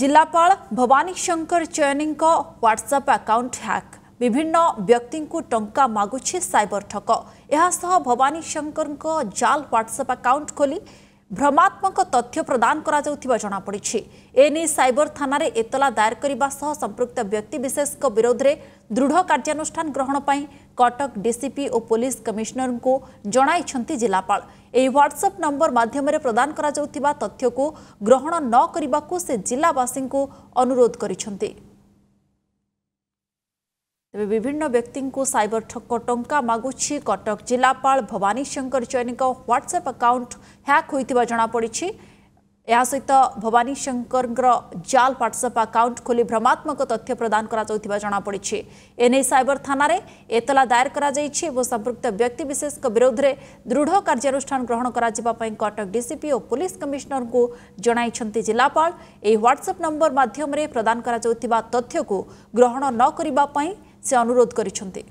ଜିଲ୍ଲାପାଳ ଭବାନୀ ଶଙ୍କର ଚୟନୀଙ୍କ WhatsApp account hack ବିଭିନ୍ନ ବ୍ୟକ୍ତିଙ୍କୁ ଟଙ୍କା ମାଗୁଛି ସାଇବର ଠକ ଏହାସହ ଭବାନୀ ଶଙ୍କରଙ୍କ ଜାଲ ହ୍ୱାଟ୍ସଆପ୍ ଆକାଉଣ୍ଟ ଖୋଲି भ्रमात्मक तथ्य प्रदान जनापड़ी एने सबर थाना एतला दायर करने संपुक्त व्यक्तिशेष विरोध में दृढ़ कार्यानुष्ठान ग्रहण पर कटक डीसीपी और पुलिस कमिशनर को जन जिलापाल ह्वाट्सअप नंबर मध्यम प्रदान करथ्य को ग्रहण नक से जिलावासी अनुरोध करती ତେବେ ବିଭିନ୍ନ ବ୍ୟକ୍ତିଙ୍କୁ ସାଇବର ଠକ ଟଙ୍କା ମାଗୁଛି କଟକ ଜିଲ୍ଲାପାଳ ଭବାନୀ ଶଙ୍କର ଚୈନୀଙ୍କ ହ୍ୱାଟ୍ସଆପ୍ ଆକାଉଣ୍ଟ ହ୍ୟାକ୍ ହୋଇଥିବା ଜଣାପଡ଼ିଛି ଏହା ସହିତ ଭବାନୀ ଶଙ୍କରଙ୍କର ଜାଲ ହ୍ୱାଟ୍ସଆପ୍ ଆକାଉଣ୍ଟ ଖୋଲି ଭ୍ରମାତ୍ମକ ତଥ୍ୟ ପ୍ରଦାନ କରାଯାଉଥିବା ଜଣାପଡ଼ିଛି ଏନେଇ ସାଇବର ଥାନାରେ ଏତଲା ଦାୟର କରାଯାଇଛି ଏବଂ ସମ୍ପୃକ୍ତ ବ୍ୟକ୍ତିବିଶେଷଙ୍କ ବିରୋଧରେ ଦୃଢ଼ କାର୍ଯ୍ୟାନୁଷ୍ଠାନ ଗ୍ରହଣ କରାଯିବା ପାଇଁ କଟକ ଡିସିପି ଓ ପୁଲିସ୍ କମିଶନରଙ୍କୁ ଜଣାଇଛନ୍ତି ଜିଲ୍ଲାପାଳ ଏହି ହ୍ୱାଟ୍ସଆପ୍ ନମ୍ବର ମାଧ୍ୟମରେ ପ୍ରଦାନ କରାଯାଉଥିବା ତଥ୍ୟକୁ ଗ୍ରହଣ ନ କରିବା ପାଇଁ ସେ ଅନୁରୋଧ କରିଛନ୍ତି